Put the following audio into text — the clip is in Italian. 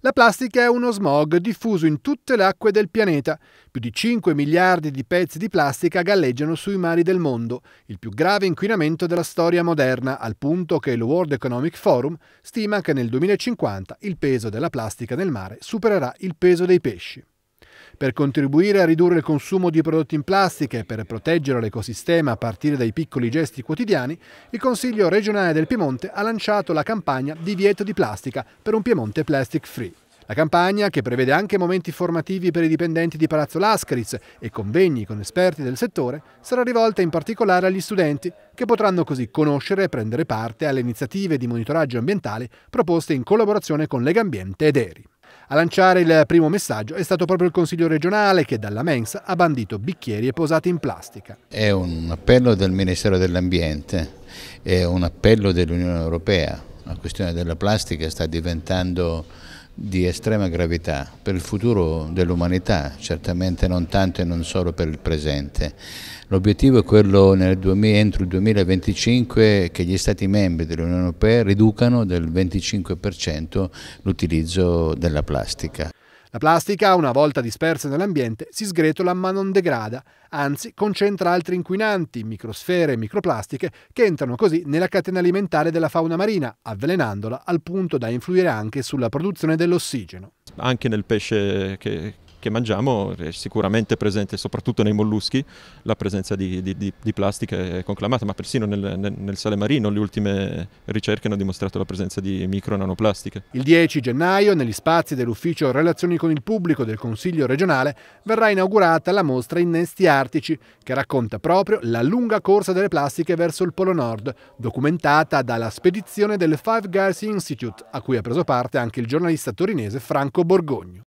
La plastica è uno smog diffuso in tutte le acque del pianeta. Più di 5 miliardi di pezzi di plastica galleggiano sui mari del mondo, il più grave inquinamento della storia moderna, al punto che il World Economic Forum stima che nel 2050 il peso della plastica nel mare supererà il peso dei pesci. Per contribuire a ridurre il consumo di prodotti in plastica e per proteggere l'ecosistema a partire dai piccoli gesti quotidiani, il Consiglio regionale del Piemonte ha lanciato la campagna Divieto di plastica per un Piemonte plastic free. La campagna, che prevede anche momenti formativi per i dipendenti di Palazzo Lascaris e convegni con esperti del settore, sarà rivolta in particolare agli studenti, che potranno così conoscere e prendere parte alle iniziative di monitoraggio ambientale proposte in collaborazione con Legambiente ed ERI. A lanciare il primo messaggio è stato proprio il Consiglio regionale che dalla mensa ha bandito bicchieri e posate in plastica. È un appello del Ministero dell'Ambiente, è un appello dell'Unione Europea. La questione della plastica sta diventando di estrema gravità per il futuro dell'umanità, certamente non tanto e non solo per il presente. L'obiettivo è quello 2000, entro il 2025 che gli Stati membri dell'Unione Europea riducano del 25% l'utilizzo della plastica. La plastica, una volta dispersa nell'ambiente, si sgretola ma non degrada, anzi concentra altri inquinanti, microsfere e microplastiche, che entrano così nella catena alimentare della fauna marina, avvelenandola al punto da influire anche sulla produzione dell'ossigeno. Anche nel pesce che, che mangiamo è sicuramente presente, soprattutto nei molluschi, la presenza di, di, di, di plastica è conclamata, ma persino nel, nel, nel, sale marino le ultime ricerche hanno dimostrato la presenza di micro nanoplastiche. Il 10 gennaio, negli spazi dell'Ufficio Relazioni con il Pubblico del Consiglio regionale, verrà inaugurata la mostra Innesti Artici, che racconta proprio la lunga corsa delle plastiche verso il Polo Nord, documentata dalla spedizione del Five Guys Institute, a cui ha preso parte anche il giornalista torinese Franco Borgogno.